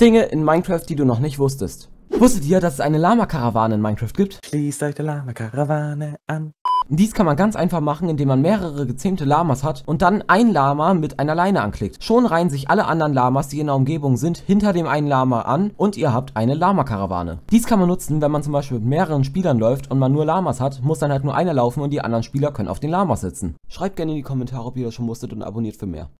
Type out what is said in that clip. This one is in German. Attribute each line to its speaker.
Speaker 1: Dinge in Minecraft, die du noch nicht wusstest. Wusstet ihr, dass es eine Lama-Karawane in Minecraft gibt? Schließt euch der Lama-Karawane an. Dies kann man ganz einfach machen, indem man mehrere gezähmte Lamas hat und dann ein Lama mit einer Leine anklickt. Schon reihen sich alle anderen Lamas, die in der Umgebung sind, hinter dem einen Lama an und ihr habt eine Lama-Karawane. Dies kann man nutzen, wenn man zum Beispiel mit mehreren Spielern läuft und man nur Lamas hat, muss dann halt nur einer laufen und die anderen Spieler können auf den Lamas sitzen.
Speaker 2: Schreibt gerne in die Kommentare, ob ihr das schon wusstet und abonniert für mehr.